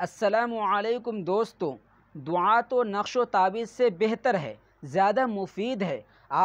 असलकुम दोस्तों दुआ तो नक्श व ताबीज़ से बेहतर है ज़्यादा मुफीद है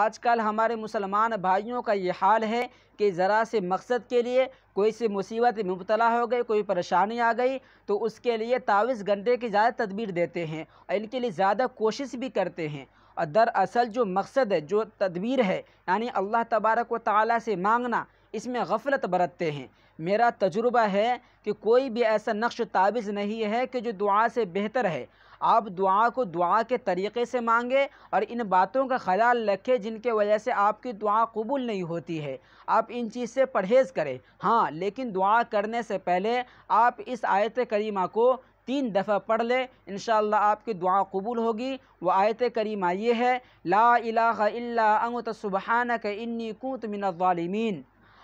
आजकल हमारे मुसलमान भाइयों का ये हाल है कि ज़रा से मकसद के लिए कोई सी मुसीबत मुबतला हो गई कोई परेशानी आ गई तो उसके लिए तावीस घंटे की ज़्यादा तदबीर देते हैं और इनके लिए ज़्यादा कोशिश भी करते हैं और दरअसल जो मकसद है जो तदबीर है यानी अल्लाह तबारक व ताली से मांगना इसमें गफलत बरतते हैं मेरा तजुर्बा है कि कोई भी ऐसा नक्श ताबिज़ नहीं है कि जो दुआ से बेहतर है आप दुआ को दुआ के तरीक़े से मांगे और इन बातों का ख्याल रखें जिनके वजह से आपकी दुआ कबूल नहीं होती है आप इन चीज़ से परहेज़ करें हाँ लेकिन दुआ करने से पहले आप इस आयत करीमा को तीन दफ़ा पढ़ लें इन आपकी दुआ कबूल होगी वह आयत करीमा ये है ला इला अला अंग तसुबहाना इन्नी कुत मिन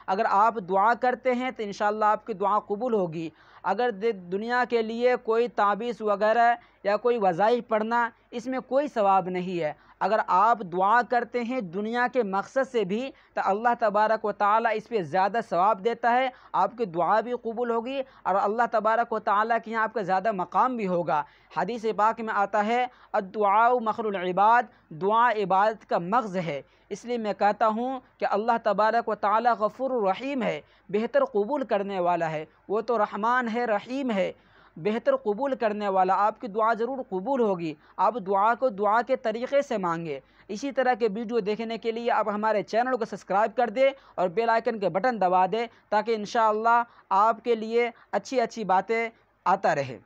अगर आप दुआ करते हैं तो इन आपकी दुआ कबूल होगी अगर दुनिया के लिए कोई ताबीज़ वगैरह या कोई वज़ाइफ पढ़ना इसमें कोई सवाब नहीं है अगर आप दुआ करते हैं दुनिया के मकसद से भी तो अल्लाह तबारक व ताली इस पर ज़्यादा सवाब देता है आपकी दुआ भी कबूल होगी और अल्लाह तबारक व ताली के यहाँ आपका ज़्यादा मकाम भी होगा हदीस पाक में आता है अदुआ मखरबाद दुआ इबादत का मगज़ है इसलिए मैं कहता हूँ कि अल्लाह तबारक व ताली गफ़ुर रहीम है बेहतर कबूल करने वाला है वो तो रहमान है रहीम है बेहतर कबूल करने वाला आपकी दुआ ज़रूर कबूल होगी आप दुआ को दुआ के तरीक़े से मांगे इसी तरह के वीडियो देखने के लिए आप हमारे चैनल को सब्सक्राइब कर दें और बेल आइकन के बटन दबा दें ताकि इन आपके लिए अच्छी अच्छी बातें आता रहे